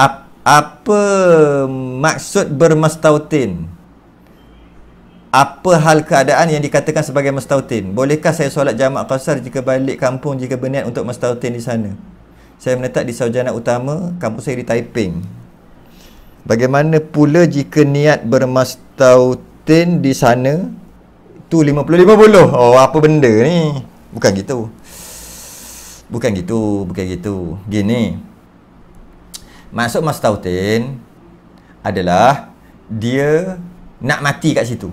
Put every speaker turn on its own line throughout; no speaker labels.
Ap, apa maksud bermastautin? Apa hal keadaan yang dikatakan sebagai mastautin? Bolehkah saya solat jamak qasar jika balik kampung jika berniat untuk mastautin di sana? Saya menetap di Saujana Utama, kampung saya di Taiping. Bagaimana pula jika niat bermastautin di sana? Tu 50-50. Oh, apa benda ni? Bukan gitu. Bukan gitu, bukan gitu. Gini. Hmm. Masuk mastautin adalah dia nak mati kat situ.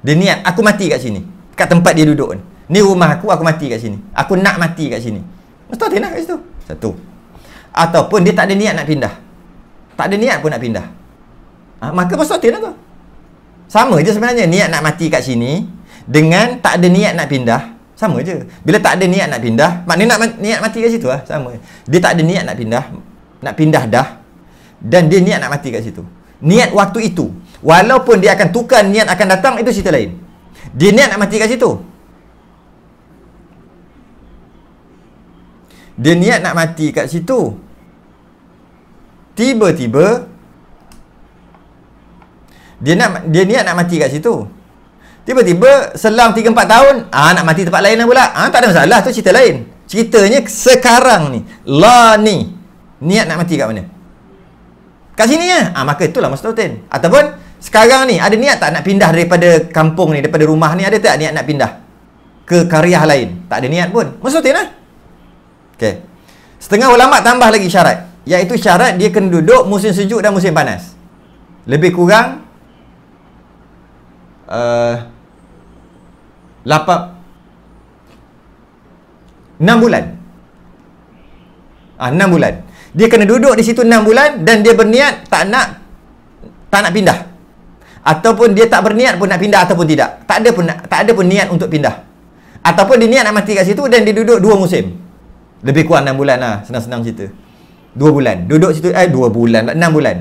Dia niat aku mati kat sini. Kat tempat dia duduk ni. Ni rumah aku, aku mati kat sini. Aku nak mati kat sini. Mastautin lah kat situ. Satu. Ataupun dia tak ada niat nak pindah. Tak ada niat pun nak pindah. Ha, maka mastautin lah tu. Sama je sebenarnya niat nak mati kat sini dengan tak ada niat nak pindah. Sama je. Bila tak ada niat nak pindah, maknanya nak ma- niat mati kat situ lah. Sama. Dia tak ada niat nak pindah, nak pindah dah dan dia niat nak mati kat situ niat waktu itu walaupun dia akan tukar niat akan datang itu cerita lain dia niat nak mati kat situ dia niat nak mati kat situ tiba-tiba dia nak dia niat nak mati kat situ tiba-tiba selang 3 4 tahun ah nak mati tempat lain lah pula ah tak ada masalah tu cerita lain ceritanya sekarang ni la ni Niat nak mati kat mana? Kat sini ya. Ah maka itulah masa rutin. Ataupun sekarang ni ada niat tak nak pindah daripada kampung ni, daripada rumah ni ada tak niat nak pindah ke karya lain? Tak ada niat pun. Masa rutin lah. Okay. Setengah ulama tambah lagi syarat. Iaitu syarat dia kena duduk musim sejuk dan musim panas. Lebih kurang uh, 8 6 bulan. Ah enam bulan dia kena duduk di situ 6 bulan dan dia berniat tak nak tak nak pindah ataupun dia tak berniat pun nak pindah ataupun tidak tak ada pun tak ada pun niat untuk pindah ataupun dia niat nak mati kat situ dan dia duduk 2 musim lebih kurang 6 bulan lah senang-senang cerita 2 bulan duduk situ eh 2 bulan 6 lah, bulan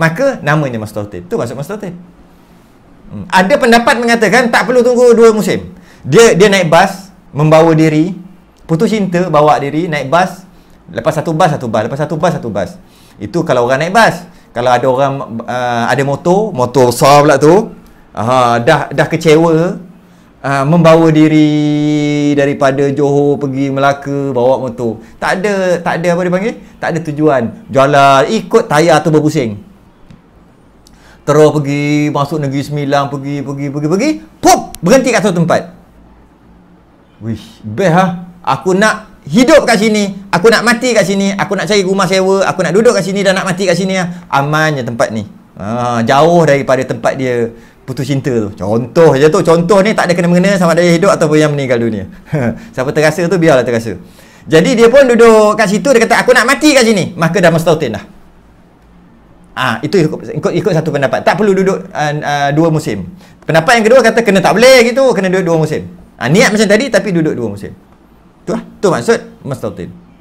maka namanya mastotip tu maksud mastotip hmm. ada pendapat mengatakan tak perlu tunggu 2 musim dia dia naik bas membawa diri putus cinta bawa diri naik bas Lepas satu bas satu bas, lepas satu bas satu bas. Itu kalau orang naik bas. Kalau ada orang uh, ada motor, motor besar pula tu. Uh, dah dah kecewa uh, membawa diri daripada Johor pergi Melaka bawa motor. Tak ada tak ada apa dia panggil? Tak ada tujuan. Jalan ikut tayar tu berpusing. Terus pergi masuk negeri Sembilan pergi pergi pergi pergi, pop berhenti kat satu tempat. Wish, best ha? Aku nak hidup kat sini aku nak mati kat sini aku nak cari rumah sewa aku nak duduk kat sini dan nak mati kat sini ah, aman je tempat ni ha, jauh daripada tempat dia putus cinta tu contoh je tu contoh ni tak ada kena-mengena sama ada yang hidup ataupun yang meninggal dunia siapa terasa tu biarlah terasa jadi dia pun duduk kat situ dia kata aku nak mati kat sini maka dah mustahil dah Ah ha, itu ikut, ikut ikut satu pendapat tak perlu duduk uh, uh, dua musim pendapat yang kedua kata kena tak boleh gitu kena duduk dua musim ha, niat macam tadi tapi duduk dua musim Itulah, tu maksud Mas Tautin.